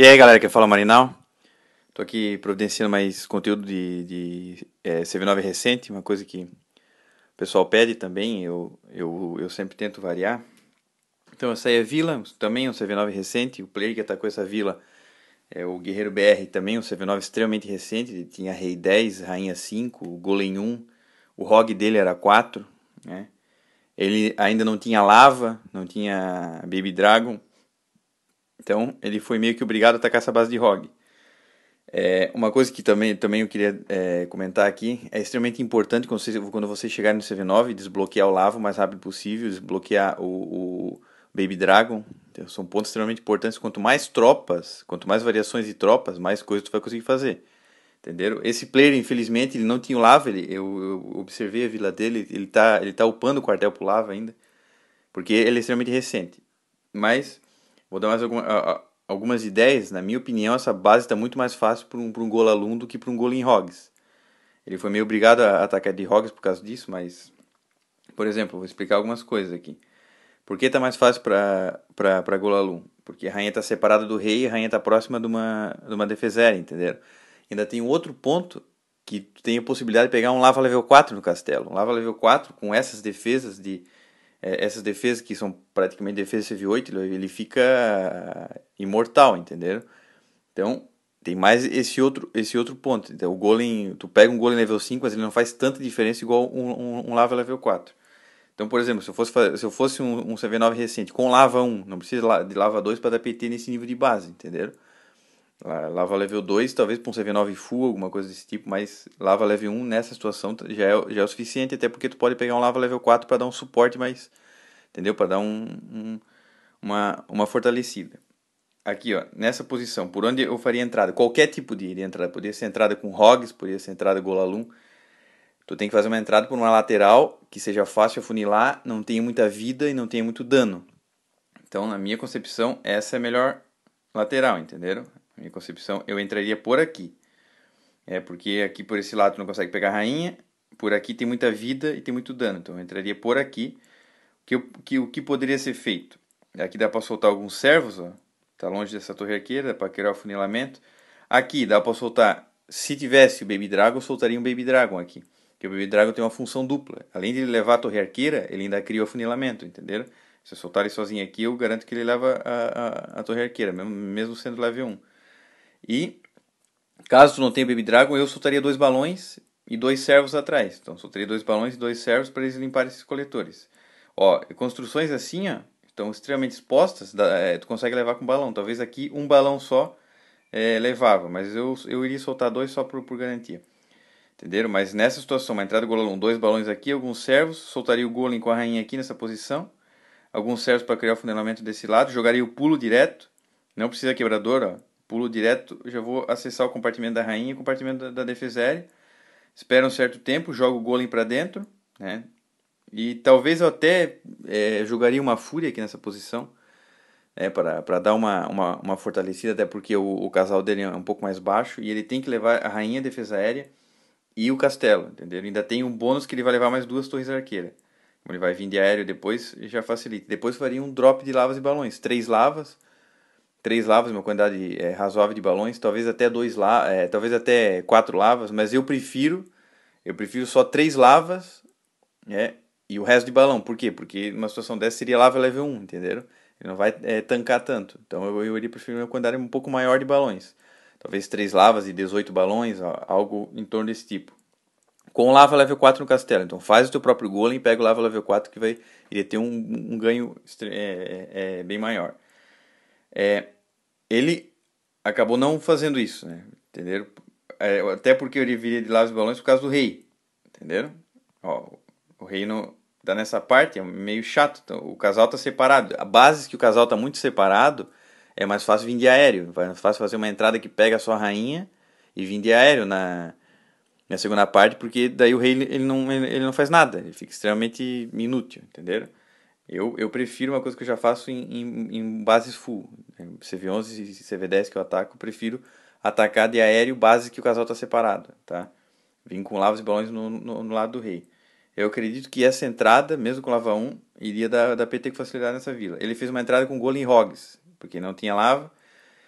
E aí galera, que fala é Marinal. Tô aqui providenciando mais conteúdo de, de é, CV9 recente, uma coisa que o pessoal pede também, eu, eu, eu sempre tento variar. Então essa aí é Vila, também um CV9 recente, o player que atacou essa Vila é o Guerreiro BR, também um CV9 extremamente recente, ele tinha Rei 10, Rainha 5, Golem 1, o ROG dele era 4, né? Ele ainda não tinha Lava, não tinha Baby Dragon, então ele foi meio que obrigado a atacar essa base de Rogue. É, uma coisa que também, também eu queria é, comentar aqui é extremamente importante quando vocês, quando vocês chegarem no CV9 desbloquear o lava o mais rápido possível, desbloquear o, o Baby Dragon. Então, são pontos extremamente importantes. Quanto mais tropas, quanto mais variações de tropas, mais coisas tu vai conseguir fazer. Entenderam? Esse player, infelizmente, ele não tinha o Lava. Ele, eu, eu observei a vila dele, ele tá, ele tá upando o quartel pro Lava ainda, porque ele é extremamente recente. Mas Vou dar mais alguma, algumas ideias. Na minha opinião, essa base está muito mais fácil para um, pra um do que para um gol em Hogs. Ele foi meio obrigado a atacar de Hogs por causa disso, mas. Por exemplo, vou explicar algumas coisas aqui. Por que está mais fácil para aluno? Porque a rainha está separada do rei e a rainha está próxima de uma, de uma defeséria, entenderam? Ainda tem um outro ponto que tem a possibilidade de pegar um Lava Level 4 no castelo. Um Lava Level 4 com essas defesas de é, essas defesas que são praticamente defesa CV8, ele, fica ah, imortal, entendeu Então, tem mais esse outro, esse outro ponto. Então, o golem, tu pega um golem level 5, mas ele não faz tanta diferença igual um, um, um lava level 4. Então, por exemplo, se eu fosse, se eu fosse um, um CV9 recente com lava 1, não precisa de lava 2 para dar PT nesse nível de base, entendeu Lava level 2, talvez para um CV9 full, alguma coisa desse tipo, mas Lava level 1 nessa situação já é, já é o suficiente, até porque tu pode pegar um Lava level 4 para dar um suporte mais, entendeu? Para dar um, um, uma, uma fortalecida. Aqui, ó, nessa posição, por onde eu faria entrada? Qualquer tipo de entrada, poderia ser entrada com Hogs, poderia ser entrada Golalum. Tu tem que fazer uma entrada por uma lateral que seja fácil afunilar, não tenha muita vida e não tenha muito dano. Então, na minha concepção, essa é a melhor lateral, entenderam? minha concepção, eu entraria por aqui. É porque aqui por esse lado não consegue pegar a rainha, por aqui tem muita vida e tem muito dano, então eu entraria por aqui. Que, que, o que poderia ser feito? Aqui dá para soltar alguns servos, ó. Tá longe dessa torre arqueira, dá para criar o funilamento. Aqui dá para soltar, se tivesse o Baby Dragon, eu soltaria um Baby Dragon aqui. Porque o Baby Dragon tem uma função dupla. Além de ele levar a torre arqueira, ele ainda cria o funilamento, entendeu Se eu soltar ele sozinho aqui, eu garanto que ele leva a, a, a torre arqueira, mesmo, mesmo sendo level 1. E caso tu não tenha Baby Dragon, eu soltaria dois balões e dois servos atrás. Então soltaria dois balões e dois servos para eles limparem esses coletores. Ó, construções assim, ó, estão extremamente expostas, da, é, eh, tu consegue levar com balão. Talvez aqui um balão só é, levava, mas eu, eu iria soltar dois só por, por garantia. Entenderam? Mas nessa situação, uma entrada gololum, dois balões aqui, alguns servos, soltaria o golem com a rainha aqui nessa posição, alguns servos para criar o fundamento desse lado, jogaria o pulo direto, não precisa quebrador, ó pulo direto, já vou acessar o compartimento da rainha e o compartimento da, da aérea Espero um certo tempo, jogo o golem para dentro, né? E talvez eu até é, jogaria uma fúria aqui nessa posição, é, né? para dar uma, uma, uma fortalecida, até porque o, o casal dele é um pouco mais baixo e ele tem que levar a rainha, a defesa aérea e o castelo, entendeu? Ainda tem um bônus que ele vai levar mais duas torres arqueiras. Como ele vai vir de aéreo depois, já facilita. Depois faria um drop de lavas e balões. Três lavas, três lavas, uma quantidade é, razoável de balões, talvez até dois la é, talvez até quatro lavas, mas eu prefiro eu prefiro só três lavas, né? E o resto de balão. Por quê? Porque uma situação dessa seria lava level 1, entenderam? Ele não vai é, tancar tanto. Então eu, eu iria preferir uma quantidade um pouco maior de balões. Talvez três lavas e 18 balões, algo em torno desse tipo. Com lava level 4 no castelo. Então faz o teu próprio golem e pega o lava level 4 que vai iria ter um, um ganho é, é, é, bem maior. É, ele acabou não fazendo isso, né? Entenderam? É, até porque ele viria de lá os Balões por causa do rei. Entenderam? Ó, o reino não tá nessa parte, é meio chato. Então, o casal tá separado. A base que o casal tá muito separado, é mais fácil vir de aéreo. É mais fácil fazer uma entrada que pega a sua rainha e vir de aéreo na, na segunda parte, porque daí o rei ele não, ele não faz nada. Ele fica extremamente inútil, entenderam? Eu, eu prefiro uma coisa que eu já faço em, em, em bases full. É, CV11 e CV10 que eu ataco, eu prefiro atacar de aéreo base que o casal está separado, tá? Vim com lavas e balões no, no, no, lado do rei. Eu acredito que essa entrada, mesmo com lava 1, iria dar, dar PT com facilidade nessa vila. Ele fez uma entrada com golem Hogs, porque não tinha lava.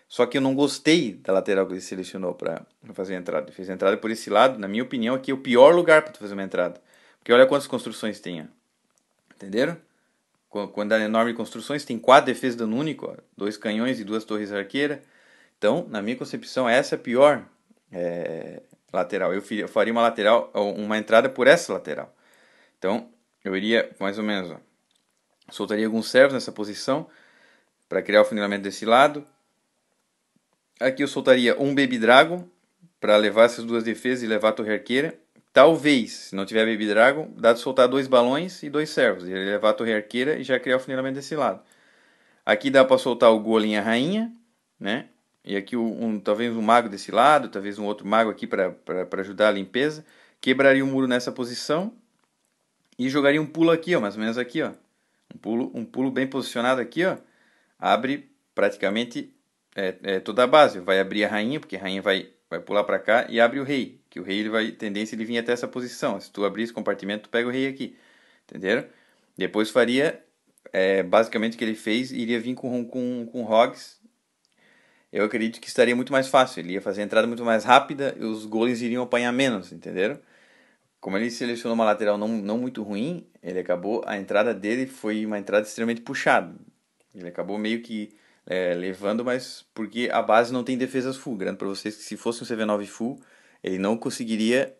Só que eu não gostei da lateral que ele selecionou para fazer a entrada. Ele fez a entrada por esse lado, na minha opinião, aqui é o pior lugar para fazer uma entrada. Porque olha quantas construções tinha. Entenderam? quando era é enorme construções, tem quatro defesas dando único, dois canhões e duas torres arqueiras. Então, na minha concepção, essa é a pior é, lateral. Eu faria uma lateral, uma entrada por essa lateral. Então, eu iria mais ou menos, ó, soltaria alguns servos nessa posição para criar o funilamento desse lado. Aqui eu soltaria um Baby Dragon para levar essas duas defesas e levar a torre arqueira. Talvez, se não tiver Baby Dragon, dá de soltar dois balões e dois servos. E levar a torre arqueira e já criar o funilamento desse lado. Aqui dá para soltar o Golem e a rainha, né? E aqui um, talvez um mago desse lado, talvez um outro mago aqui para ajudar a limpeza. Quebraria o muro nessa posição e jogaria um pulo aqui, ó, mais ou menos aqui, ó. Um pulo, um pulo bem posicionado aqui, ó. Abre praticamente é, é, toda a base. Vai abrir a rainha, porque a rainha vai, vai pular para cá e abre o rei. Que o rei ele vai tendência é ele vir até essa posição. Se tu abrir esse compartimento, tu pega o rei aqui. Entenderam? Depois faria é, basicamente o que ele fez, iria vir com com com Hogs. Eu acredito que estaria muito mais fácil, ele ia fazer a entrada muito mais rápida e os goles iriam apanhar menos, entenderam? Como ele selecionou uma lateral não, não muito ruim, ele acabou a entrada dele foi uma entrada extremamente puxada. Ele acabou meio que é, levando, mas porque a base não tem defesas full. Grande para vocês que se fosse um CV9 full, ele não conseguiria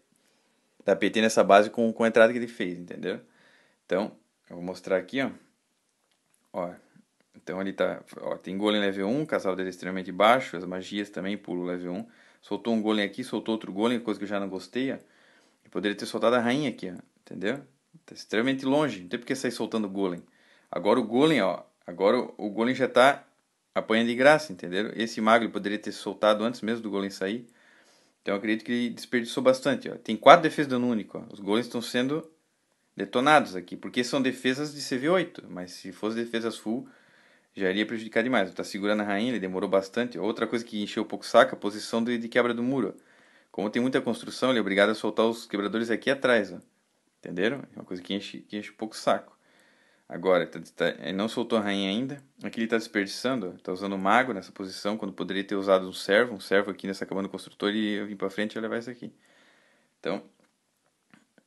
dar PT nessa base com, com a entrada que ele fez, entendeu? Então, eu vou mostrar aqui, ó. Ó, então ele tá, ó, tem golem level 1, casal dele é extremamente baixo, as magias também pulo level 1. Soltou um golem aqui, soltou outro golem, coisa que eu já não gostei, ó. Ele poderia ter soltado a rainha aqui, ó, entendeu? Tá extremamente longe, não tem porque sair soltando golem. Agora o golem, ó, agora o golem já tá apanha de graça, entendeu? Esse mago ele poderia ter soltado antes mesmo do golem sair. Então eu acredito que ele desperdiçou bastante. Ó. Tem quatro defesas dando único. Ó. Os gols estão sendo detonados aqui, porque são defesas de CV8, mas se fosse defesas full, já iria prejudicar demais. Está segurando a rainha, ele demorou bastante. Outra coisa que encheu um pouco o saco, é a posição de, de quebra do muro. Como tem muita construção, ele é obrigado a soltar os quebradores aqui atrás. Ó. Entenderam? É uma coisa que enche, que enche um pouco o saco agora, tá, tá, ele não soltou a rainha ainda. Aqui ele está desperdiçando, está usando o mago nessa posição, quando poderia ter usado um servo, um servo aqui nessa cabana do construtor e eu vim para frente e levar isso aqui. Então,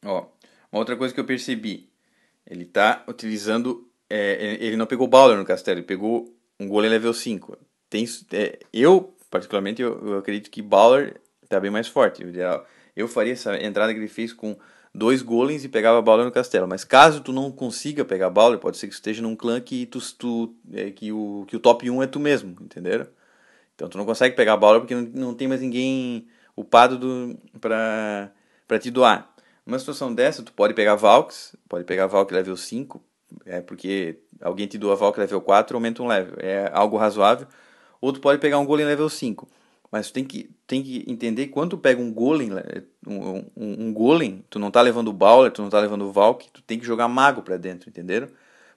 ó, uma outra coisa que eu percebi, ele está utilizando, é, ele não pegou Balder no castelo, ele pegou um goleiro level 5. Tem, é, eu, particularmente, eu, eu acredito que Balder está bem mais forte, ideal. Eu faria essa entrada que ele fez com dois golems e pegava a Bowler no castelo. Mas caso tu não consiga pegar a Bowler, pode ser que esteja num clã que, tu, tu é, que, o, que o top 1 é tu mesmo, entenderam? Então tu não consegue pegar a Bowler porque não, não tem mais ninguém upado do, pra, pra te doar. uma situação dessa, tu pode pegar Valks, pode pegar Valk level 5, é porque alguém te doa Valk level 4, aumenta um level, é algo razoável. Ou tu pode pegar um golem level 5. Mas tu tem que, tem que entender quando tu pega um golem, né, um, um, um golem, tu não tá levando o Bowler, tu não tá levando o Valk, tu tem que jogar mago para dentro, entenderam?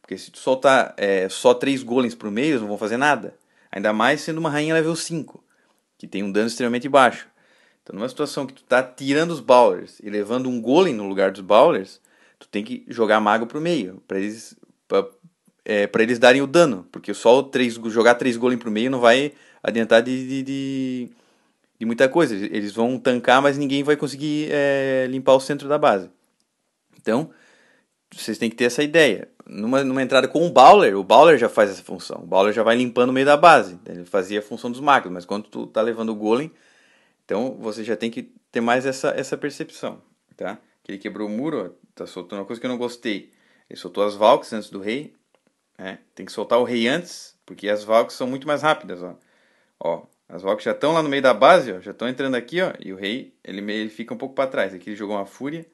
Porque se tu soltar é, só três golems pro meio, eles não vão fazer nada. Ainda mais sendo uma rainha level 5, que tem um dano extremamente baixo. Então numa situação que tu tá tirando os Bowlers e levando um golem no lugar dos Bowlers, tu tem que jogar mago pro meio, para eles pra, é, eles darem o dano, porque só três, jogar três golems pro meio não vai adiantar de, de, de, de muita coisa. Eles vão tancar, mas ninguém vai conseguir é, limpar o centro da base. Então, vocês têm que ter essa ideia. Numa, numa entrada com o Bowler, o Bowler já faz essa função. O Bowler já vai limpando o meio da base. Ele fazia a função dos macros, mas quando tu tá levando o golem, então você já tem que ter mais essa, essa percepção, tá? Que ele quebrou o muro, ó, tá soltando uma coisa que eu não gostei. Ele soltou as Valks antes do rei, né? Tem que soltar o rei antes, porque as Valks são muito mais rápidas, ó. Ó, as rocas já estão lá no meio da base, ó, já estão entrando aqui, ó, e o rei, ele, meio, ele fica um pouco para trás. Aqui ele jogou uma fúria,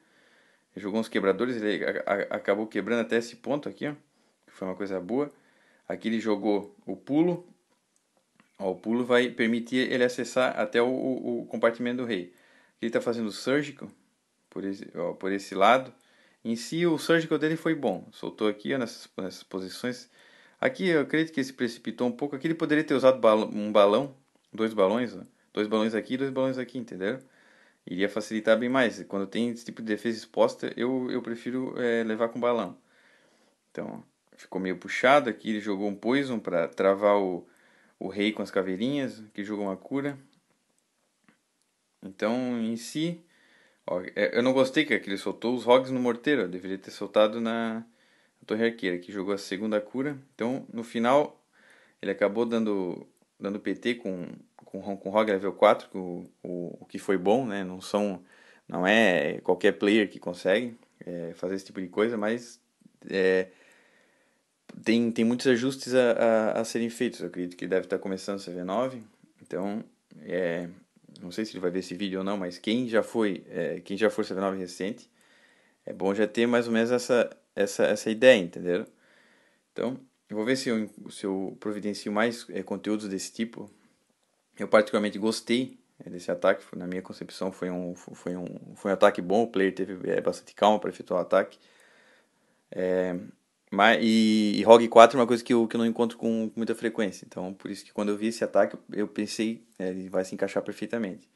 jogou uns quebradores, ele a, a, acabou quebrando até esse ponto aqui, ó, que foi uma coisa boa. Aqui ele jogou o pulo, ó, o pulo vai permitir ele acessar até o, o, o compartimento do rei. Aqui ele está fazendo o surgical, por esse, ó, por esse lado. Em si, o surgical dele foi bom, soltou aqui ó, nessas, nessas posições Aqui eu acredito que ele se precipitou um pouco. Aqui ele poderia ter usado um balão, dois balões, né? dois balões aqui e dois balões aqui, entendeu? Iria facilitar bem mais. Quando tem esse tipo de defesa exposta, eu, eu prefiro é, levar com balão. Então, ficou meio puxado aqui. Ele jogou um poison para travar o, o rei com as caveirinhas, que jogou uma cura. Então, em si, ó, é, eu não gostei que ele soltou os rogues no morteiro. Eu deveria ter soltado na, Torreira que jogou a segunda cura. Então, no final, ele acabou dando, dando PT com, com, com Rogue level 4, o, o, o que foi bom, né? Não, são, não é qualquer player que consegue é, fazer esse tipo de coisa, mas é, tem, tem muitos ajustes a, a, a, serem feitos. Eu acredito que ele deve estar começando o CV9, então é, não sei se ele vai ver esse vídeo ou não, mas quem já foi, é, quem já for CV9 recente, é bom já ter mais ou menos essa, essa, essa ideia, entenderam? Então, eu vou ver se eu, se eu providencio mais é, conteúdos desse tipo. Eu particularmente gostei eh, desse ataque, foi, na minha concepção foi um, foi, um, foi um ataque bom, o player teve é, bastante calma para efetuar o ataque. É, mas, e, e 4 é uma coisa que eu, que eu não encontro com, com muita frequência, então por isso que quando eu vi esse ataque eu pensei é, ele vai se encaixar perfeitamente.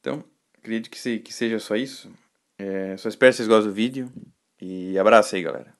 Então, acredito que, se, que seja só isso. É, só espero que vocês gostem do vídeo. Y abrazo y galera.